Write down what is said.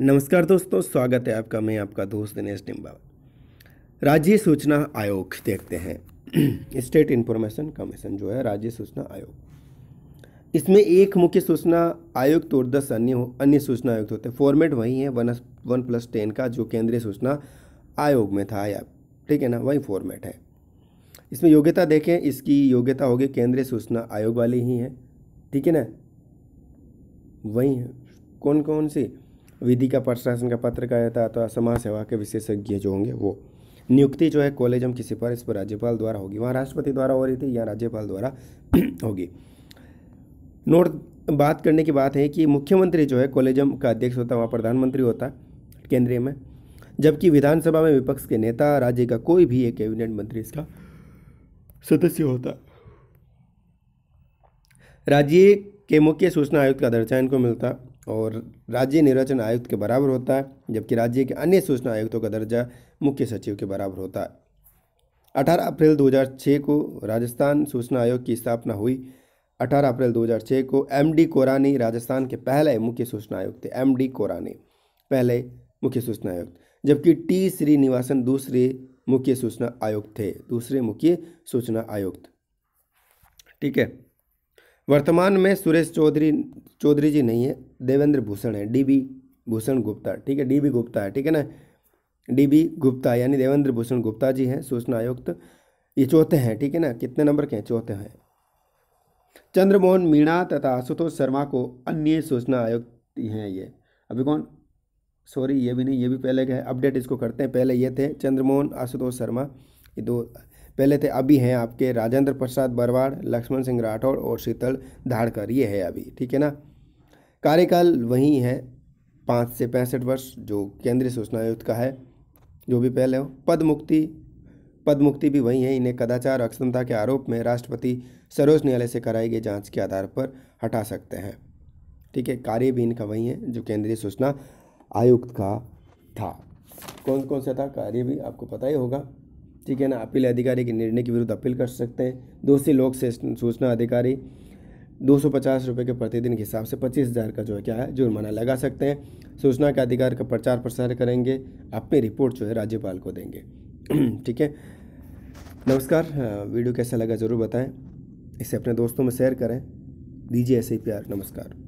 नमस्कार दोस्तों स्वागत है आपका मैं आपका दोस्त दिनेश डिम्बा राज्य सूचना आयोग देखते हैं स्टेट इंफॉर्मेशन कमीशन जो है राज्य सूचना आयोग इसमें एक मुख्य सूचना आयुक्त और दस अन्य अन्य सूचना आयुक्त होते हैं फॉर्मेट वही है वन वन प्लस टेन का जो केंद्रीय सूचना आयोग में था या ठीक है ना वही फॉर्मेट है इसमें योग्यता देखें इसकी योग्यता होगी केंद्रीय सूचना आयोग वाली ही है ठीक है ना वही है कौन कौन सी विधि का प्रशासन का पत्र पत्रकारिता अथवा समाज सेवा के विशेषज्ञ जो होंगे वो नियुक्ति जो है कॉलेज हम की सिफारिश पर राज्यपाल द्वारा होगी वहाँ राष्ट्रपति द्वारा हो रही थी या राज्यपाल द्वारा होगी नोट बात करने की बात है कि मुख्यमंत्री जो है कॉलेजम का अध्यक्ष होता है वहाँ प्रधानमंत्री होता है केंद्रीय में जबकि विधानसभा में विपक्ष के नेता राज्य का कोई भी एक कैबिनेट मंत्री इसका सदस्य होता राज्य के मुख्य सूचना आयुक्त का दर्जा इनको मिलता और राज्य निर्वाचन आयुक्त के बराबर होता है जबकि राज्य के अन्य सूचना आयुक्तों का दर्जा मुख्य सचिव के बराबर होता है 18 अप्रैल 2006 को राजस्थान सूचना आयोग की स्थापना हुई 18 अप्रैल 2006 को एमडी कोरानी राजस्थान के पहले मुख्य सूचना आयुक्त थे डी कोरानी पहले मुख्य सूचना आयुक्त जबकि टी श्रीनिवासन दूसरे मुख्य सूचना आयुक्त थे दूसरे मुख्य सूचना आयुक्त ठीक है वर्तमान में सुरेश चौधरी चौधरी जी नहीं है देवेंद्र भूषण है डी बी भूषण गुप्ता ठीक है डी बी गुप्ता है ठीक है ना डी बी गुप्ता यानी देवेंद्र भूषण गुप्ता जी हैं सूचना आयुक्त ये चौथे हैं ठीक है ना कितने नंबर के हैं चौथे हैं चंद्रमोहन मीणा तथा आशुतोष शर्मा को अन्य सूचना आयुक्त हैं ये अभी कौन सॉरी ये भी नहीं ये भी पहले का है अपडेट इसको करते हैं पहले ये थे चंद्रमोहन आशुतोष शर्मा ये दो पहले थे अभी हैं आपके राजेंद्र प्रसाद बरवाड़ लक्ष्मण सिंह राठौड़ और शीतल धाड़कर ये है अभी ठीक है ना कार्यकाल वही है पाँच से पैंसठ वर्ष जो केंद्रीय सूचना आयुक्त का है जो भी पहले हो पद मुक्ति पद मुक्ति भी वही है इन्हें कदाचार अक्षमता के आरोप में राष्ट्रपति सर्वोच्च न्यायालय से कराई गई जांच के आधार पर हटा सकते हैं ठीक है कार्य भी इनका वही है जो केंद्रीय सूचना आयुक्त का था कौन कौन सा था कार्य भी आपको पता ही होगा ठीक है ना अपील अधिकारी के निर्णय के विरुद्ध अपील कर सकते हैं दोषी लोग से सूचना अधिकारी दो सौ पचास रुपये के प्रतिदिन के हिसाब से पच्चीस हज़ार का जो है क्या है जुर्माना लगा सकते हैं सूचना के अधिकार का प्रचार प्रसार करेंगे अपनी रिपोर्ट जो है राज्यपाल को देंगे ठीक है नमस्कार वीडियो कैसा लगा ज़रूर बताएं इसे अपने दोस्तों में शेयर करें दीजिए ऐसे ही प्यार नमस्कार